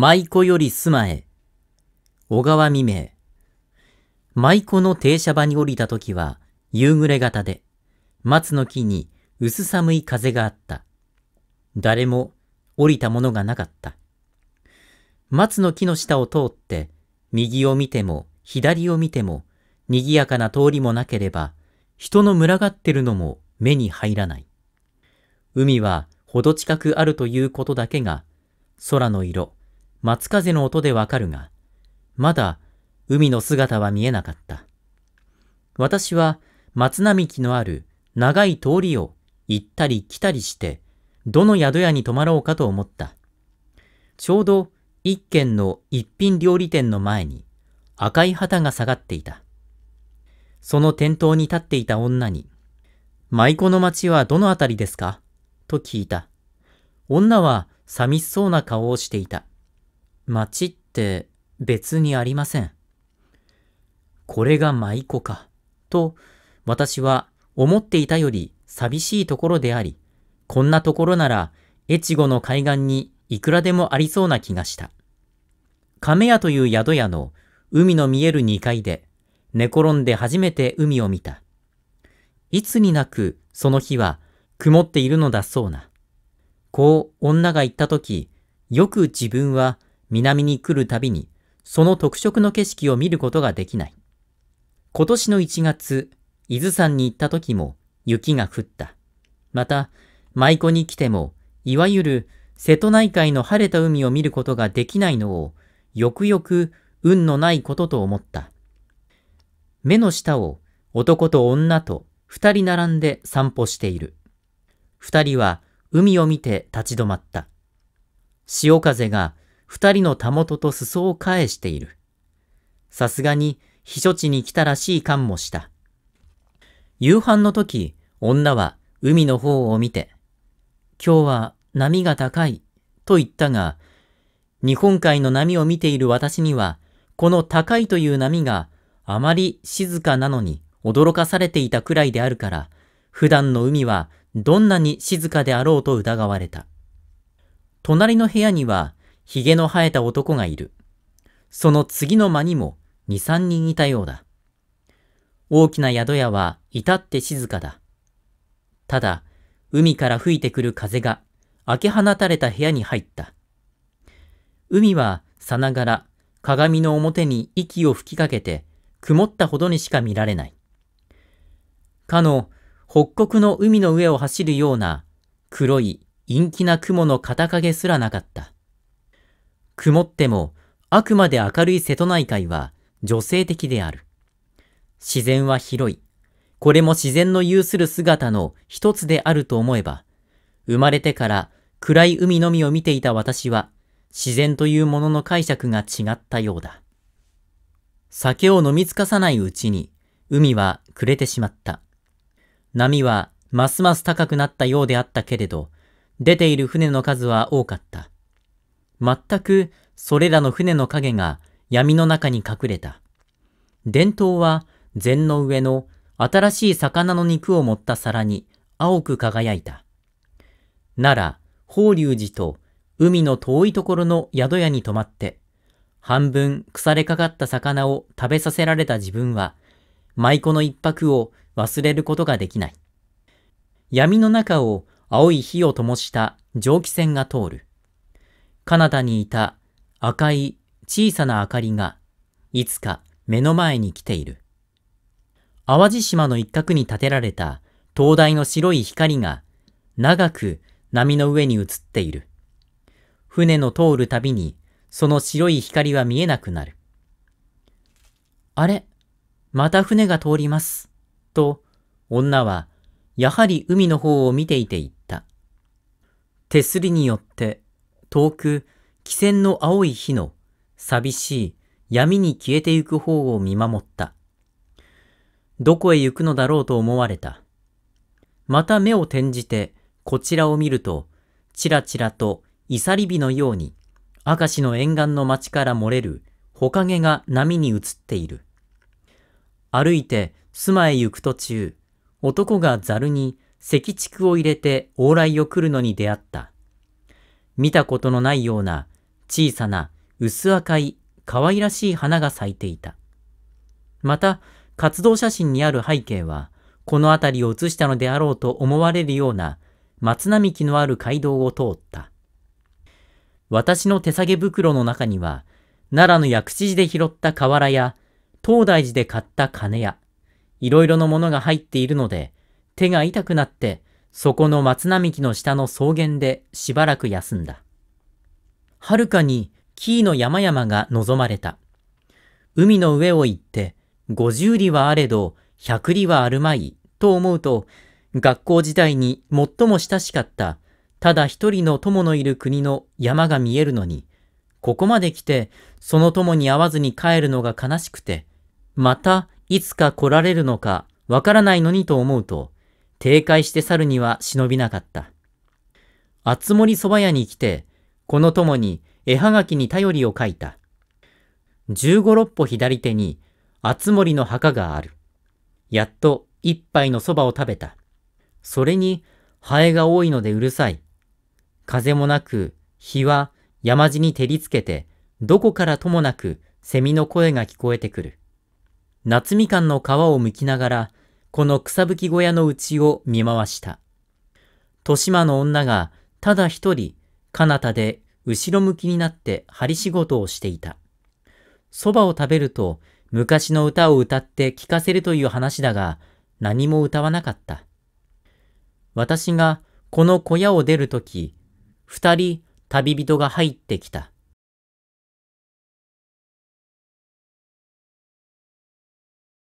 舞妓より住まへ。小川未明。舞妓の停車場に降りた時は夕暮れ方で、松の木に薄寒い風があった。誰も降りたものがなかった。松の木の下を通って、右を見ても左を見ても、賑やかな通りもなければ、人の群がってるのも目に入らない。海はほど近くあるということだけが、空の色、松風の音でわかるが、まだ海の姿は見えなかった。私は松並木のある長い通りを行ったり来たりして、どの宿屋に泊まろうかと思った。ちょうど一軒の一品料理店の前に赤い旗が下がっていた。その店頭に立っていた女に、舞妓の町はどのあたりですかと聞いた。女は寂しそうな顔をしていた。町って別にありません。これが舞妓か、と私は思っていたより寂しいところであり、こんなところなら越後の海岸にいくらでもありそうな気がした。亀屋という宿屋の海の見える2階で寝転んで初めて海を見た。いつになくその日は曇っているのだそうな。こう女が言った時、よく自分は南に来るたびに、その特色の景色を見ることができない。今年の1月、伊豆山に行った時も雪が降った。また、舞妓に来ても、いわゆる瀬戸内海の晴れた海を見ることができないのを、よくよく運のないことと思った。目の下を男と女と二人並んで散歩している。二人は海を見て立ち止まった。潮風が二人のたもとと裾を返している。さすがに、避暑地に来たらしい感もした。夕飯の時、女は海の方を見て、今日は波が高い、と言ったが、日本海の波を見ている私には、この高いという波があまり静かなのに驚かされていたくらいであるから、普段の海はどんなに静かであろうと疑われた。隣の部屋には髭の生えた男がいる。その次の間にも二三人いたようだ。大きな宿屋は至って静かだ。ただ、海から吹いてくる風が開け放たれた部屋に入った。海はさながら鏡の表に息を吹きかけて曇ったほどにしか見られない。かの北国の海の上を走るような黒い陰気な雲の片影すらなかった。曇っても、あくまで明るい瀬戸内海は女性的である。自然は広い。これも自然の有する姿の一つであると思えば、生まれてから暗い海のみを見ていた私は、自然というものの解釈が違ったようだ。酒を飲み尽かさないうちに、海は暮れてしまった。波はますます高くなったようであったけれど、出ている船の数は多かった。全くそれらの船の影が闇の中に隠れた。伝統は禅の上の新しい魚の肉を盛った皿に青く輝いた。奈良、法隆寺と海の遠いところの宿屋に泊まって、半分腐れかかった魚を食べさせられた自分は、舞妓の一泊を忘れることができない。闇の中を青い火を灯した蒸気船が通る。彼方にいた赤い小さな明かりが、いつか目の前に来ている。淡路島の一角に建てられた灯台の白い光が、長く波の上に映っている。船の通るたびに、その白い光は見えなくなる。あれ、また船が通ります。と、女は、やはり海の方を見ていて言った。手すりによって遠く、汽船の青い火の、寂しい、闇に消えてゆく方を見守った。どこへ行くのだろうと思われた。また目を転じて、こちらを見ると、ちらちらと、いさり火のように、明石の沿岸の町から漏れる、ほかげが波に映っている。歩いて、妻へ行く途中、男がざるに、石竹を入れて往来を来るのに出会った。見たことのないような小さな薄赤い可愛らしい花が咲いていた。また、活動写真にある背景は、この辺りを写したのであろうと思われるような松並木のある街道を通った。私の手提げ袋の中には、奈良の薬師寺で拾った瓦や、東大寺で買った金や、いろいろなものが入っているので、手が痛くなってそこの松並木の下の草原でしばらく休んだ。はるかに木伊の山々が望まれた。海の上を行って、五十里はあれど、百里はあるまい、と思うと、学校時代に最も親しかった、ただ一人の友のいる国の山が見えるのに、ここまで来て、その友に会わずに帰るのが悲しくて、またいつか来られるのかわからないのにと思うと、停滞して去るには忍びなかった。つ森蕎麦屋に来て、この友に絵はがきに頼りを書いた。十五六歩左手につ森の墓がある。やっと一杯の蕎麦を食べた。それに、ハエが多いのでうるさい。風もなく、日は山地に照りつけて、どこからともなく、蝉の声が聞こえてくる。夏みかんの皮を剥きながら、この草吹小屋のうちを見回した。豊島の女がただ一人、彼方で後ろ向きになって針仕事をしていた。蕎麦を食べると昔の歌を歌って聞かせるという話だが、何も歌わなかった。私がこの小屋を出るとき、二人旅人が入ってきた。